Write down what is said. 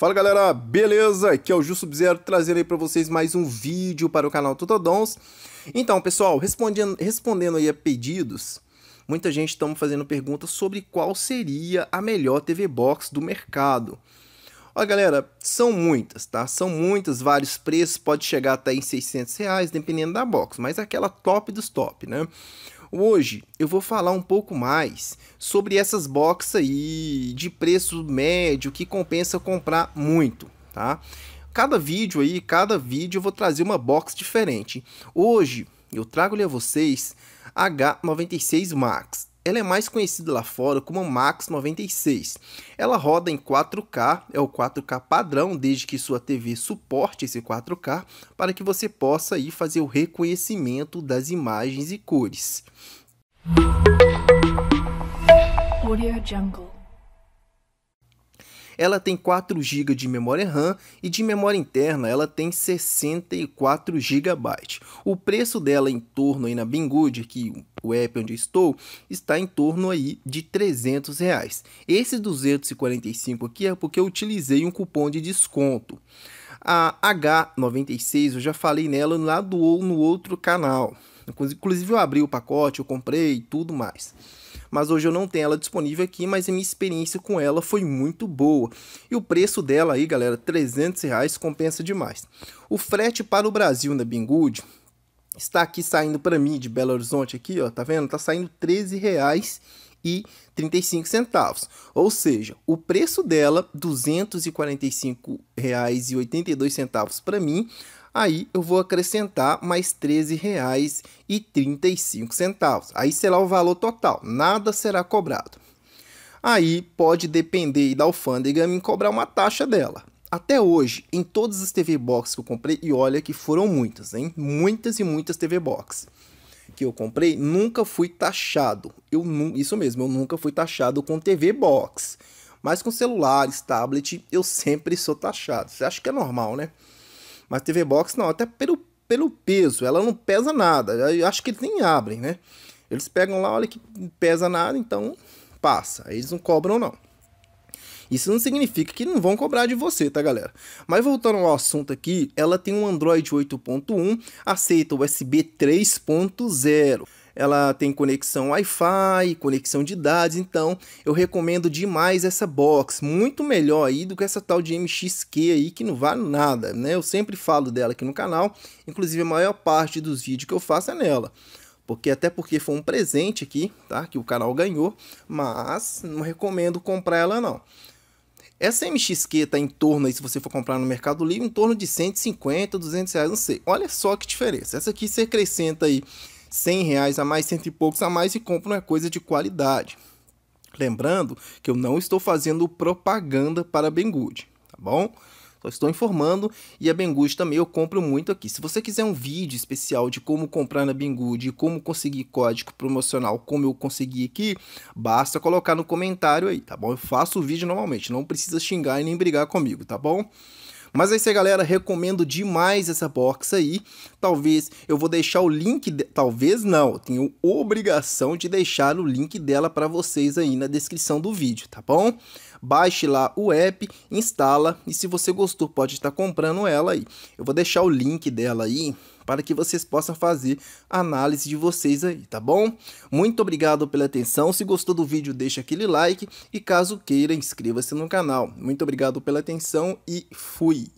Fala galera, beleza? Aqui é o Ju Sub-Zero trazendo aí para vocês mais um vídeo para o canal Tutodons. Então pessoal, respondendo, respondendo aí a pedidos, muita gente está me fazendo perguntas sobre qual seria a melhor TV Box do mercado. Ó, galera, são muitas, tá? São muitas, vários preços, pode chegar até em 600 reais, dependendo da box, mas é aquela top dos top, né? Hoje eu vou falar um pouco mais sobre essas boxes aí de preço médio que compensa comprar muito, tá? Cada vídeo aí, cada vídeo eu vou trazer uma box diferente. Hoje eu trago-lhe a vocês H96 Max, ela é mais conhecida lá fora como Max 96. Ela roda em 4K, é o 4K padrão, desde que sua TV suporte esse 4K, para que você possa aí fazer o reconhecimento das imagens e cores. Audio Jungle ela tem 4 GB de memória RAM e de memória interna ela tem 64 GB. O preço dela em torno aí na Binggood, que o app onde eu estou, está em torno aí de 300 reais. Esse 245 aqui é porque eu utilizei um cupom de desconto. A H96 eu já falei nela lá do ou no outro canal. Inclusive eu abri o pacote, eu comprei e tudo mais mas hoje eu não tenho ela disponível aqui, mas a minha experiência com ela foi muito boa. E o preço dela aí, galera, 300 reais compensa demais. O frete para o Brasil na Bingood está aqui saindo para mim de Belo Horizonte aqui, ó, tá vendo? Tá saindo 13 reais e 35 centavos, ou seja, o preço dela 245 reais e 82 centavos para mim, aí eu vou acrescentar mais R$ 13,35. Aí será o valor total, nada será cobrado. Aí pode depender da alfândega me cobrar uma taxa dela. Até hoje, em todas as TV Box que eu comprei, e olha que foram muitas, hein? Muitas e muitas TV Box que eu comprei, nunca fui taxado. Eu isso mesmo, eu nunca fui taxado com TV Box. Mas com celulares, tablet, eu sempre sou taxado. Você acha que é normal, né? Mas TV Box não, até pelo, pelo peso, ela não pesa nada. Eu acho que eles nem abrem, né? Eles pegam lá, olha que pesa nada, então passa. Aí eles não cobram, não. Isso não significa que não vão cobrar de você, tá, galera? Mas voltando ao assunto aqui, ela tem um Android 8.1, aceita USB 3.0 ela tem conexão Wi-Fi, conexão de dados, então eu recomendo demais essa box, muito melhor aí do que essa tal de MXQ aí que não vale nada, né? Eu sempre falo dela aqui no canal, inclusive a maior parte dos vídeos que eu faço é nela porque até porque foi um presente aqui, tá? Que o canal ganhou, mas não recomendo comprar ela não. Essa MXQ tá em torno aí, se você for comprar no Mercado Livre, em torno de 150, 200 reais, não sei. Olha só que diferença. Essa aqui você acrescenta aí 100 reais a mais, cento e poucos a mais e compra uma coisa de qualidade. Lembrando que eu não estou fazendo propaganda para Bengud, tá bom? Só estou informando e a Bengud também eu compro muito aqui. Se você quiser um vídeo especial de como comprar na e como conseguir código promocional, como eu consegui aqui, basta colocar no comentário aí, tá bom? Eu faço o vídeo normalmente, não precisa xingar e nem brigar comigo, tá bom? Mas é isso aí, galera. Recomendo demais essa box aí. Talvez eu vou deixar o link, de... talvez não, eu tenho obrigação de deixar o link dela para vocês aí na descrição do vídeo, tá bom? Baixe lá o app, instala e se você gostou pode estar comprando ela aí. Eu vou deixar o link dela aí para que vocês possam fazer a análise de vocês aí, tá bom? Muito obrigado pela atenção. Se gostou do vídeo, deixa aquele like e caso queira, inscreva-se no canal. Muito obrigado pela atenção e fui!